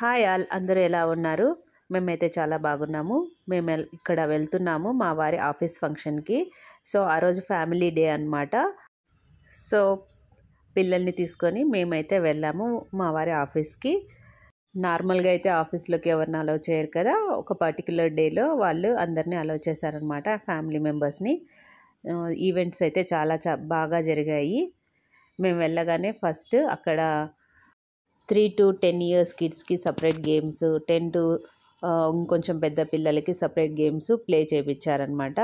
hi all అందరూ ఎలా ఉన్నారు మేమైతే చాలా బాగున్నాము మేము ఇక్కడ వెళ్తున్నాము మా వారి ఆఫీస్ ఫంక్షన్కి సో ఆ రోజు ఫ్యామిలీ డే అనమాట సో పిల్లల్ని తీసుకొని మేమైతే వెళ్ళాము మా వారి ఆఫీస్కి నార్మల్గా అయితే ఆఫీస్లోకి ఎవరిని అలౌ చేయరు కదా ఒక పర్టికులర్ డేలో వాళ్ళు అందరినీ అలౌ చేశారనమాట ఫ్యామిలీ మెంబర్స్ని ఈవెంట్స్ అయితే చాలా బాగా జరిగాయి మేము వెళ్ళగానే ఫస్ట్ అక్కడ త్రీ టు టెన్ ఇయర్స్ కిడ్స్కి సపరేట్ గేమ్స్ టెన్ టు ఇంకొంచెం పెద్ద పిల్లలకి సపరేట్ గేమ్స్ ప్లే చేయించారనమాట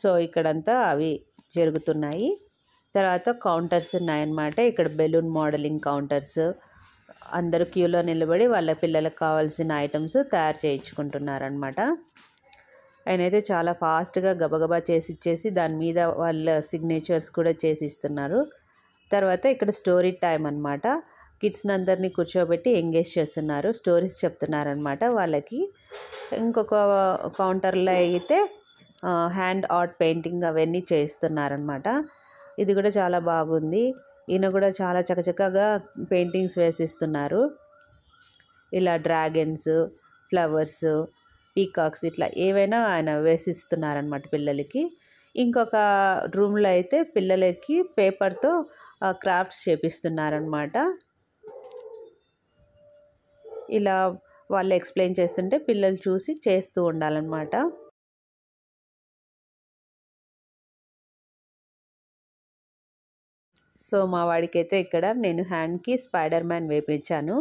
సో ఇక్కడంతా అవి జరుగుతున్నాయి తర్వాత కౌంటర్స్ ఉన్నాయన్నమాట ఇక్కడ బెలూన్ మోడలింగ్ కౌంటర్స్ అందరు క్యూలో నిలబడి వాళ్ళ పిల్లలకు కావాల్సిన ఐటమ్స్ తయారు చేయించుకుంటున్నారనమాట ఆయనైతే చాలా ఫాస్ట్గా గబగబా చేసి ఇచ్చేసి దాని మీద వాళ్ళ సిగ్నేచర్స్ కూడా చేసి ఇస్తున్నారు తర్వాత ఇక్కడ స్టోరీ టైం అనమాట కిడ్స్ని అందరినీ కూర్చోబెట్టి ఎంగేజ్ చేస్తున్నారు స్టోరీస్ చెప్తున్నారనమాట వాళ్ళకి ఇంకొక కౌంటర్లో అయితే హ్యాండ్ ఆర్ట్ పెయింటింగ్ అవన్నీ చేయిస్తున్నారనమాట ఇది కూడా చాలా బాగుంది ఈయన కూడా చాలా చకచకగా పెయింటింగ్స్ వేసిస్తున్నారు ఇలా డ్రాగన్స్ ఫ్లవర్స్ పీకాక్స్ ఇట్లా ఏవైనా ఆయన వేసిస్తున్నారనమాట పిల్లలకి ఇంకొక రూమ్లో అయితే పిల్లలకి పేపర్తో క్రాఫ్ట్స్ చేపిస్తున్నారనమాట ఇలా వాళ్ళు ఎక్స్ప్లెయిన్ చేస్తుంటే పిల్లలు చూసి చేస్తూ ఉండాలన్నమాట సో మా వాడికైతే ఇక్కడ నేను హ్యాండ్కి స్పైడర్ మ్యాన్ వేపించాను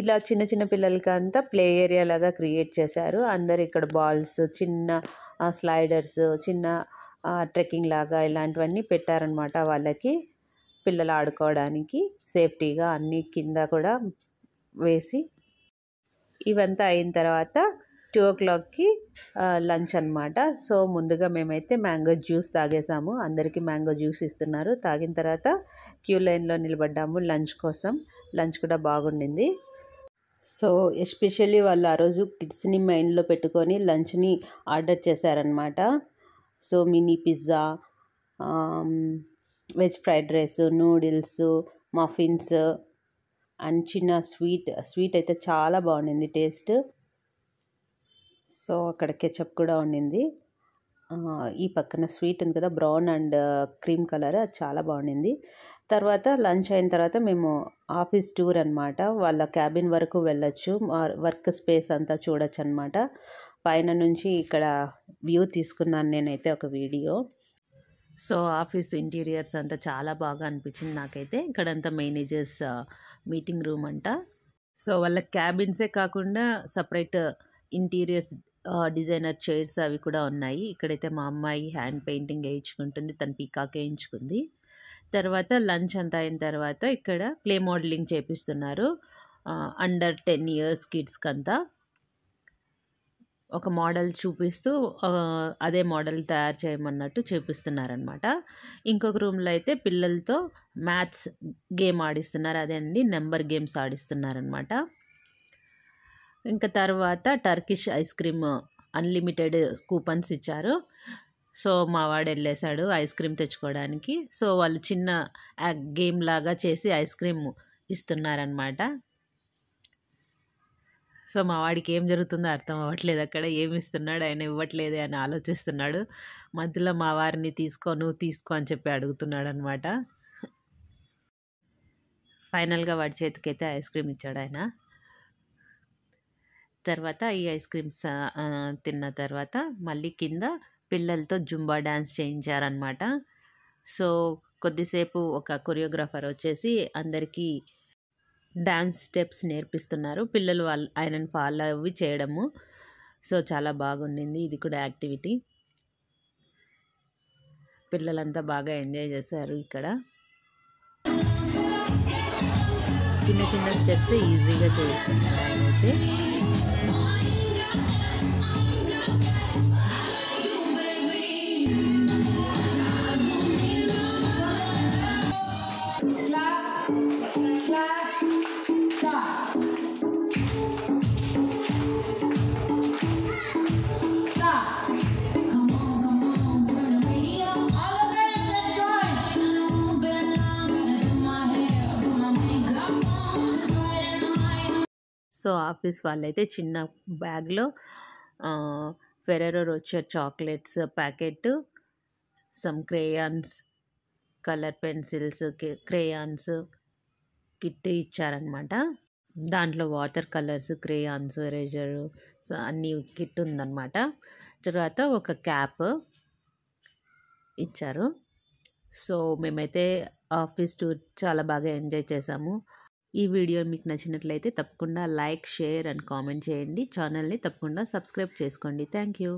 ఇలా చిన్న చిన్న పిల్లలకి అంతా ప్లే ఏరియా లాగా క్రియేట్ చేశారు అందరు ఇక్కడ బాల్స్ చిన్న స్లైడర్స్ చిన్న ట్రెక్కింగ్ లాగా ఇలాంటివన్నీ పెట్టారనమాట వాళ్ళకి పిల్లలు ఆడుకోవడానికి సేఫ్టీగా అన్నీ కింద కూడా వేసి ఇవంతా అయిన తర్వాత టూ ఓ క్లాక్కి లంచ్ అనమాట సో ముందుగా మేమైతే మ్యాంగో జ్యూస్ తాగేసాము అందరికీ మ్యాంగో జ్యూస్ ఇస్తున్నారు తాగిన తర్వాత క్యూ లైన్లో నిలబడ్డాము లంచ్ కోసం లంచ్ కూడా బాగుండింది సో ఎస్పెషల్లీ వాళ్ళు ఆ రోజు కిడ్స్ని మైండ్లో పెట్టుకొని లంచ్ని ఆర్డర్ చేశారనమాట so mini pizza veg fried rice noodles muffins అంచిన స్వీట్ స్వీట్ అయితే చాలా బాగుండింది టేస్ట్ సో అక్కడ కెచప్ కూడా ఉండింది ఈ పక్కన స్వీట్ ఉంది కదా బ్రౌన్ అండ్ క్రీమ్ కలర్ అది చాలా బాగుండింది తర్వాత లంచ్ అయిన తర్వాత మేము ఆఫీస్ టూర్ అనమాట వాళ్ళ క్యాబిన్ వరకు వెళ్ళొచ్చు వర్క్ స్పేస్ అంతా చూడొచ్చు అనమాట పైన నుంచి ఇక్కడ వ్యూ తీసుకున్నాను నేనైతే ఒక వీడియో సో ఆఫీస్ ఇంటీరియర్స్ అంతా చాలా బాగా అనిపించింది నాకైతే ఇక్కడంతా మేనేజర్స్ మీటింగ్ రూమ్ అంట సో వాళ్ళ క్యాబిన్సే కాకుండా సపరేట్ ఇంటీరియర్స్ డిజైనర్ చైర్స్ అవి కూడా ఉన్నాయి ఇక్కడైతే మా అమ్మాయి హ్యాండ్ పెయింటింగ్ వేయించుకుంటుంది తను పీకాక్ వేయించుకుంది తర్వాత లంచ్ అంతా అయిన తర్వాత ఇక్కడ ప్లే మోడలింగ్ చేపిస్తున్నారు అండర్ టెన్ ఇయర్స్ కిడ్స్కి అంతా ఒక మోడల్ చూపిస్తూ అదే మోడల్ తయారు చేయమన్నట్టు చూపిస్తున్నారనమాట ఇంకొక రూమ్లో అయితే పిల్లలతో మ్యాథ్స్ గేమ్ ఆడిస్తున్నారు అదే అండి నెంబర్ గేమ్స్ ఆడిస్తున్నారనమాట ఇంకా తర్వాత Turkish ice cream unlimited coupons ఇచ్చారు సో మా వాడు వెళ్ళేశాడు ఐస్ క్రీమ్ తెచ్చుకోవడానికి సో వాళ్ళు చిన్న గేమ్ లాగా చేసి ఐస్ క్రీమ్ ఇస్తున్నారనమాట సో మా వాడికి ఏం జరుగుతుందో అర్థం అవ్వట్లేదు అక్కడ ఏమి ఇస్తున్నాడు ఆయన ఇవ్వట్లేదు అని ఆలోచిస్తున్నాడు మధ్యలో మా వారిని తీసుకో నువ్వు తీసుకో అని చెప్పి అడుగుతున్నాడు అనమాట ఫైనల్గా వాడి చేతికైతే ఐస్ క్రీమ్ ఇచ్చాడు ఆయన తర్వాత ఈ ఐస్ క్రీమ్స్ తిన్న తర్వాత మళ్ళీ కింద పిల్లలతో జుంబా డ్యాన్స్ చేయించారనమాట సో కొద్దిసేపు ఒక కొరియోగ్రాఫర్ వచ్చేసి అందరికీ డ్యాన్స్ స్టెప్స్ నేర్పిస్తున్నారు పిల్లలు వాళ్ళు ఆయనను ఫాలో అవి చేయడము సో చాలా బాగుండింది ఇది కూడా యాక్టివిటీ పిల్లలంతా బాగా ఎంజాయ్ చేశారు ఇక్కడ చిన్న చిన్న స్టెప్స్ ఈజీగా చేస్తున్నారు ఆయన అయితే సో ఆఫీస్ వాళ్ళైతే చిన్న బ్యాగ్లో Ferrero Rocher chocolates packet some crayons colour pencils crayons kit ఇచ్చారనమాట దాంట్లో వాటర్ కలర్స్ క్రేయాన్స్ ఎరేజర్ అన్నీ కిట్ ఉందన్నమాట తర్వాత ఒక క్యాప్ ఇచ్చారు సో మేమైతే ఆఫీస్ టూర్ చాలా బాగా ఎంజాయ్ చేసాము ఈ వీడియో మీకు నచ్చినట్లయితే తప్పకుండా లైక్ షేర్ అండ్ కామెంట్ చేయండి ఛానల్ని తప్పకుండా సబ్స్క్రైబ్ చేసుకోండి థ్యాంక్ యూ